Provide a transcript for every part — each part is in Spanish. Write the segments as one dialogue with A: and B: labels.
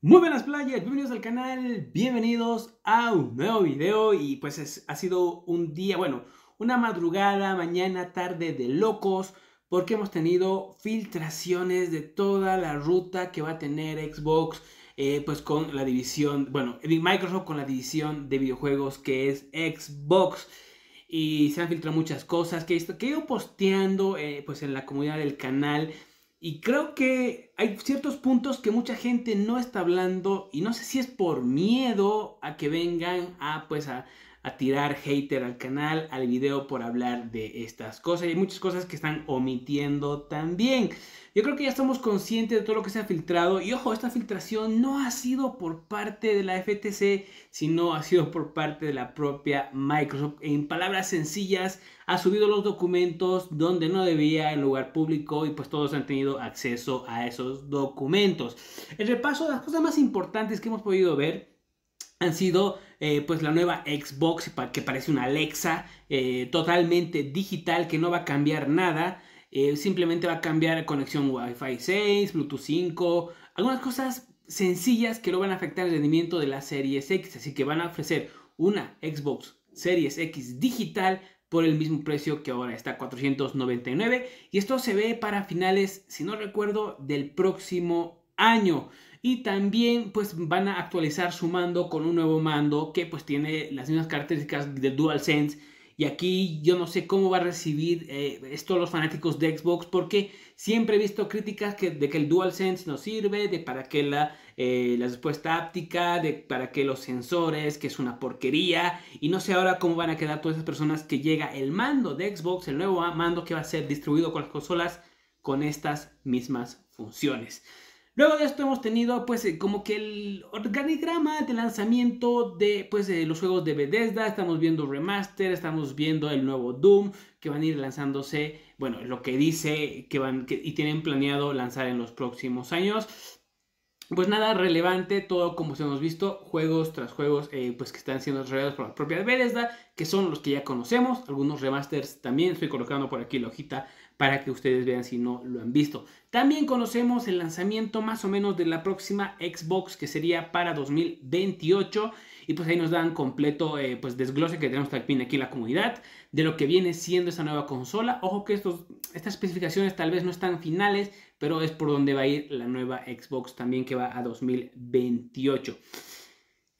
A: Muy buenas playas, bienvenidos al canal, bienvenidos a un nuevo video y pues ha sido un día, bueno, una madrugada, mañana, tarde de locos porque hemos tenido filtraciones de toda la ruta que va a tener Xbox eh, pues con la división, bueno, eh, Microsoft con la división de videojuegos que es Xbox y se han filtrado muchas cosas que he, ido posteando eh, pues en la comunidad del canal y creo que hay ciertos puntos que mucha gente no está hablando y no sé si es por miedo a que vengan a ah, pues a, tirar hater al canal, al video por hablar de estas cosas. Y hay muchas cosas que están omitiendo también. Yo creo que ya estamos conscientes de todo lo que se ha filtrado. Y ojo, esta filtración no ha sido por parte de la FTC, sino ha sido por parte de la propia Microsoft. En palabras sencillas, ha subido los documentos donde no debía en lugar público y pues todos han tenido acceso a esos documentos. El repaso de las cosas más importantes que hemos podido ver han sido eh, pues la nueva Xbox que parece una Alexa eh, totalmente digital que no va a cambiar nada eh, simplemente va a cambiar conexión Wi-Fi 6 Bluetooth 5 algunas cosas sencillas que no van a afectar el rendimiento de la Series X así que van a ofrecer una Xbox Series X digital por el mismo precio que ahora está 499 y esto se ve para finales si no recuerdo del próximo año y también pues van a actualizar su mando con un nuevo mando que pues tiene las mismas características del DualSense y aquí yo no sé cómo va a recibir eh, esto los fanáticos de Xbox, porque siempre he visto críticas de que el DualSense no sirve, de para qué la, eh, la respuesta áptica, de para qué los sensores, que es una porquería. Y no sé ahora cómo van a quedar todas esas personas que llega el mando de Xbox, el nuevo mando que va a ser distribuido con las consolas, con estas mismas funciones. Luego de esto hemos tenido pues eh, como que el organigrama de lanzamiento de pues los juegos de Bethesda, estamos viendo remaster, estamos viendo el nuevo Doom que van a ir lanzándose, bueno, lo que dice que van y tienen planeado lanzar en los próximos años. Pues nada relevante, todo como se hemos visto, juegos tras juegos, eh, pues que están siendo desarrollados por la propia Bethesda, que son los que ya conocemos, algunos remasters también, estoy colocando por aquí la hojita para que ustedes vean si no lo han visto. También conocemos el lanzamiento más o menos de la próxima Xbox que sería para 2028 y pues ahí nos dan completo eh, pues desglose que tenemos también aquí en la comunidad de lo que viene siendo esa nueva consola. Ojo que estos, estas especificaciones tal vez no están finales, pero es por donde va a ir la nueva Xbox también que va a 2028.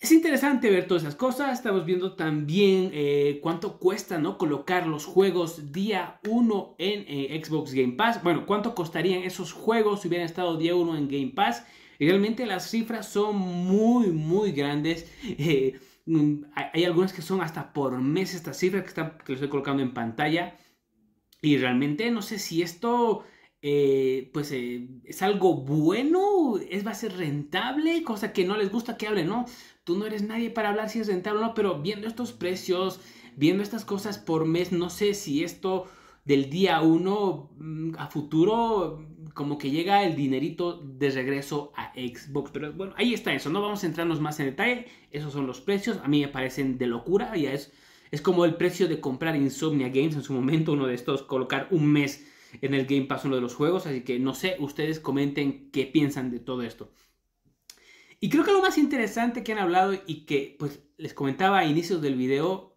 A: Es interesante ver todas esas cosas. Estamos viendo también eh, cuánto cuesta ¿no? colocar los juegos día 1 en eh, Xbox Game Pass. Bueno, cuánto costarían esos juegos si hubieran estado día 1 en Game Pass. Y realmente las cifras son muy, muy grandes. Eh, mm, hay algunas que son hasta por mes estas cifras que, que les estoy colocando en pantalla. Y realmente no sé si esto eh, pues eh, es algo bueno, es va a ser rentable, cosa que no les gusta que hablen, ¿no? Tú no eres nadie para hablar si es rentable o no, pero viendo estos precios, viendo estas cosas por mes, no sé si esto del día uno mm, a futuro como que llega el dinerito de regreso a Xbox. Pero bueno, ahí está eso, no vamos a entrarnos más en detalle. Esos son los precios, a mí me parecen de locura, ya es, es como el precio de comprar Insomnia Games en su momento, uno de estos, colocar un mes en el Game Pass uno de los juegos, así que no sé, ustedes comenten qué piensan de todo esto. Y creo que lo más interesante que han hablado y que pues les comentaba a inicios del video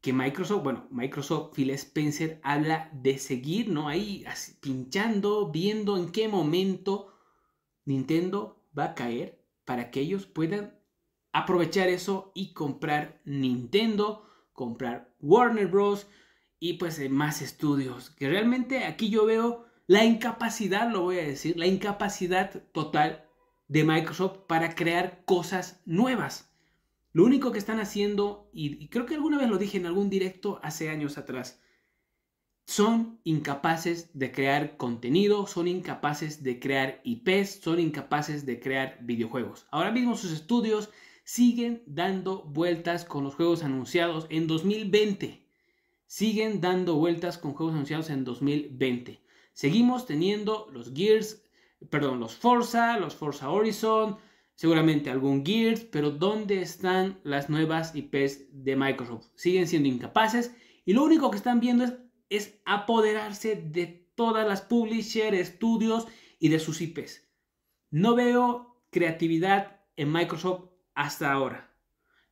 A: que Microsoft, bueno, Microsoft Phil Spencer habla de seguir, ¿no? Ahí pinchando, viendo en qué momento Nintendo va a caer para que ellos puedan aprovechar eso y comprar Nintendo, comprar Warner Bros., y pues más estudios, que realmente aquí yo veo la incapacidad, lo voy a decir, la incapacidad total de Microsoft para crear cosas nuevas. Lo único que están haciendo, y, creo que alguna vez lo dije en algún directo hace años atrás, son incapaces de crear contenido, son incapaces de crear IPs, son incapaces de crear videojuegos. Ahora mismo sus estudios siguen dando vueltas con los juegos anunciados en 2020 siguen dando vueltas con juegos anunciados en 2020. Seguimos teniendo los Gears, perdón, los Forza, los Forza Horizon, seguramente algún Gears, pero ¿dónde están las nuevas IPs de Microsoft? Siguen siendo incapaces y lo único que están viendo es, apoderarse de todas las Publisher, estudios y de sus IPs. No veo creatividad en Microsoft hasta ahora.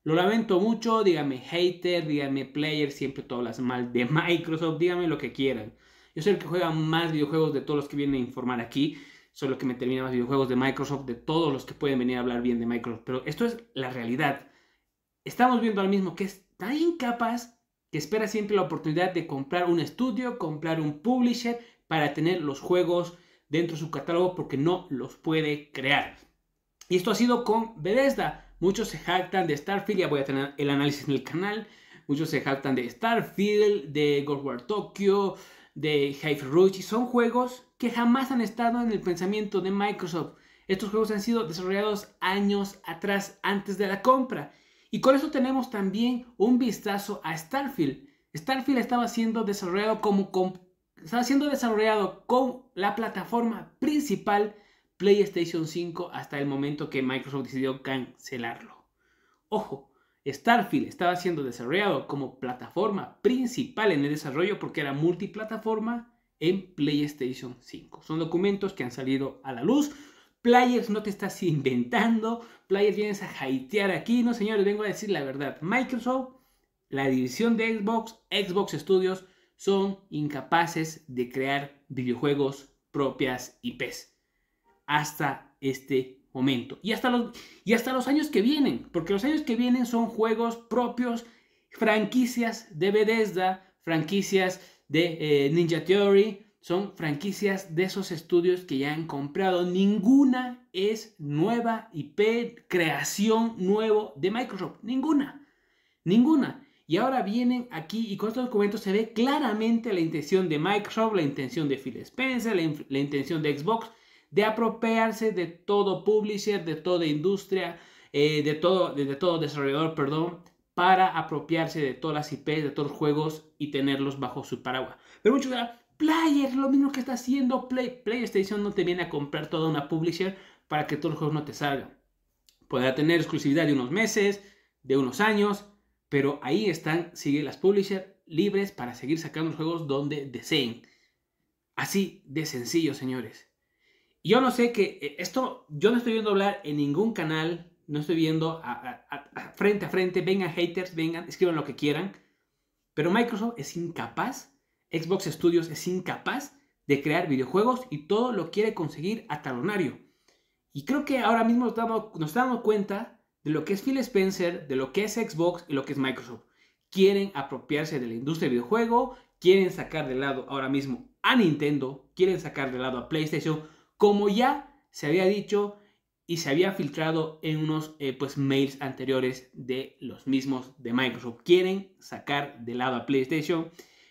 A: Lo lamento mucho, dígame hater, dígame player, siempre todas las mal de Microsoft, dígame lo que quieran. Yo soy el que juega más videojuegos de todos los que vienen a informar aquí. Soy el que me termina más videojuegos de Microsoft, de todos los que pueden venir a hablar bien de Microsoft. Pero esto es la realidad. Estamos viendo al mismo que es tan incapaz que espera siempre la oportunidad de comprar un estudio, comprar un publisher para tener los juegos dentro de su catálogo porque no los puede crear. Y esto ha sido con Bethesda. Muchos se jactan de Starfield, ya voy a tener el análisis en el canal. Muchos se jactan de Starfield, de Gold Tokyo, de Hive Rush. Y son juegos que jamás han estado en el pensamiento de Microsoft. Estos juegos han sido desarrollados años atrás, antes de la compra. Y con eso tenemos también un vistazo a Starfield. Starfield estaba siendo desarrollado como, estaba siendo desarrollado con la plataforma principal PlayStation 5 hasta el momento que Microsoft decidió cancelarlo. Ojo, Starfield estaba siendo desarrollado como plataforma principal en el desarrollo porque era multiplataforma en PlayStation 5. Son documentos que han salido a la luz. Players no te estás inventando, Players vienes a haitear aquí, no señores, vengo a decir la verdad. Microsoft, la división de Xbox, Xbox Studios, son incapaces de crear videojuegos propias IPs hasta este momento y hasta, los, y hasta los años que vienen, porque los años que vienen son juegos propios, franquicias de Bethesda, franquicias de eh, Ninja Theory, son franquicias de esos estudios que ya han comprado. Ninguna es nueva IP, creación nuevo de Microsoft, ninguna, ninguna. Y ahora vienen aquí y con estos documentos se ve claramente la intención de Microsoft, la intención de Phil Spencer, la intención de Xbox de apropiarse de todo publisher, de toda industria, eh, de, todo, de, todo desarrollador, perdón, para apropiarse de todas las IPs, de todos los juegos y tenerlos bajo su paraguas. Pero muchos dirán, Player, lo mismo que está haciendo Play. PlayStation no te viene a comprar toda una publisher para que todos los juegos no te salgan. Podrá tener exclusividad de unos meses, de unos años, pero ahí están, siguen las publishers libres para seguir sacando los juegos donde deseen. Así de sencillo, señores yo no sé que eh, esto, yo no estoy viendo hablar en ningún canal, no estoy viendo a, frente a frente, vengan haters, vengan, escriban lo que quieran, pero Microsoft es incapaz, Xbox Studios es incapaz de crear videojuegos y todo lo quiere conseguir a talonario. Y creo que ahora mismo nos estamos, nos dando cuenta de lo que es Phil Spencer, de lo que es Xbox y lo que es Microsoft. Quieren apropiarse de la industria de videojuego, quieren sacar de lado ahora mismo a Nintendo, quieren sacar de lado a PlayStation, como ya se había dicho y se había filtrado en unos eh, pues, mails anteriores de los mismos de Microsoft. Quieren sacar de lado a PlayStation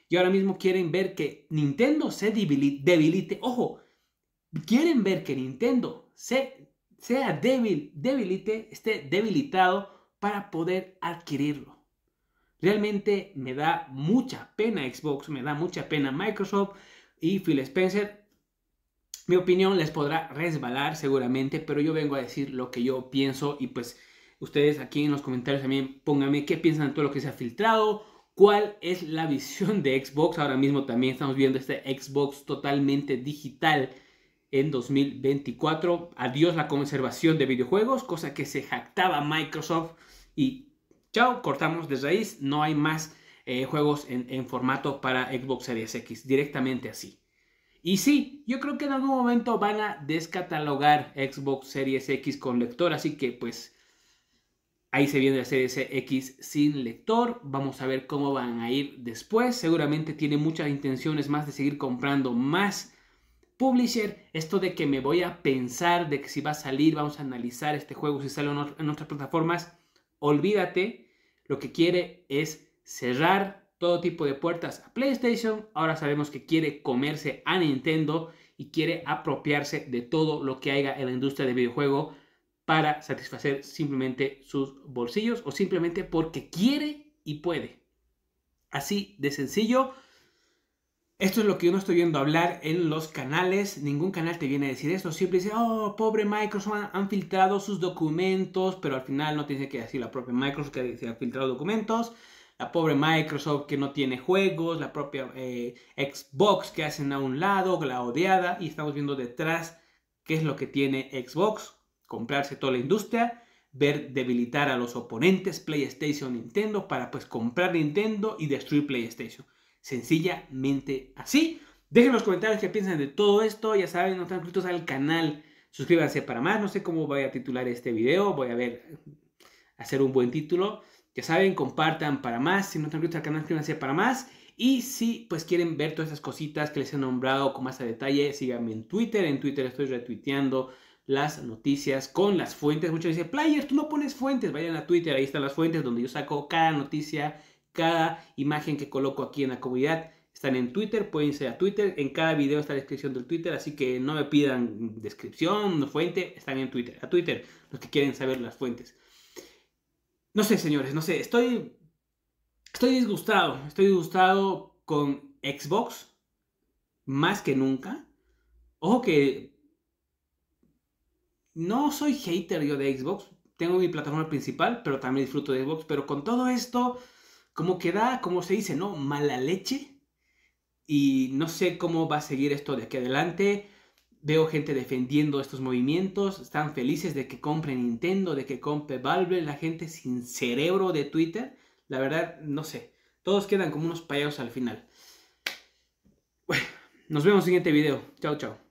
A: y ahora mismo quieren ver que Nintendo se debilite. Ojo, quieren ver que Nintendo se, sea débil, debilite, esté debilitado para poder adquirirlo. Realmente me da mucha pena Xbox, me da mucha pena Microsoft y Phil Spencer mi opinión les podrá resbalar seguramente, pero yo vengo a decir lo que yo pienso y pues ustedes aquí en los comentarios también pónganme qué piensan de todo lo que se ha filtrado, cuál es la visión de Xbox. Ahora mismo también estamos viendo este Xbox totalmente digital en 2024. Adiós la conservación de videojuegos, cosa que se jactaba Microsoft y chao, cortamos de raíz, no hay más eh, juegos en formato para Xbox Series X, directamente así. Y sí, yo creo que en algún momento van a descatalogar Xbox Series X con lector, así que pues ahí se viene la Series X sin lector. Vamos a ver cómo van a ir después. Seguramente tiene muchas intenciones más de seguir comprando más publisher. Esto de que me voy a pensar de que si va a salir, vamos a analizar este juego, si sale en otras plataformas. Olvídate, lo que quiere es cerrar todo tipo de puertas a PlayStation. Ahora sabemos que quiere comerse a Nintendo y quiere apropiarse de todo lo que haya en la industria de videojuego para satisfacer simplemente sus bolsillos o simplemente porque quiere y puede. Así de sencillo. Esto es lo que yo no estoy viendo hablar en los canales. Ningún canal te viene a decir esto. Siempre dice, oh, pobre Microsoft, han, filtrado sus documentos, pero al final no tiene que decir la propia Microsoft que se ha filtrado documentos la pobre Microsoft que no tiene juegos, la propia eh, Xbox que hacen a un lado, la odiada, y estamos viendo detrás qué es lo que tiene Xbox, comprarse toda la industria, ver debilitar a los oponentes PlayStation, Nintendo, para pues comprar Nintendo y destruir PlayStation. Sencillamente así. Dejen los comentarios qué piensan de todo esto, ya saben, no están suscritos al canal, suscríbanse para más, no sé cómo voy a titular este video, voy a ver, hacer un buen título. Que saben, compartan para más. Si no están suscritos al canal, suscríbanse para más. Y si pues quieren ver todas esas cositas que les he nombrado con más a detalle, síganme en Twitter. En Twitter estoy retuiteando las noticias con las fuentes. Muchos dicen, players, tú no pones fuentes. Vayan a Twitter, ahí están las fuentes donde yo saco cada noticia, cada imagen que coloco aquí en la comunidad. Están en Twitter, pueden ser a Twitter. En cada video está la descripción del Twitter, así que no me pidan descripción, fuente, están en Twitter. A Twitter, los que quieren saber las fuentes. No sé, señores, no sé, estoy, estoy disgustado, estoy disgustado con Xbox más que nunca. Ojo que no soy hater yo de Xbox, tengo mi plataforma principal, pero también disfruto de Xbox, pero con todo esto, como queda? da, como se dice, ¿no? Mala leche. Y no sé cómo va a seguir esto de aquí adelante. Veo gente defendiendo estos movimientos, están felices de que compre Nintendo, de que compre Valve, la gente sin cerebro de Twitter. La verdad, no sé. Todos quedan como unos payados al final. Bueno, nos vemos en el siguiente video. Chao, chao.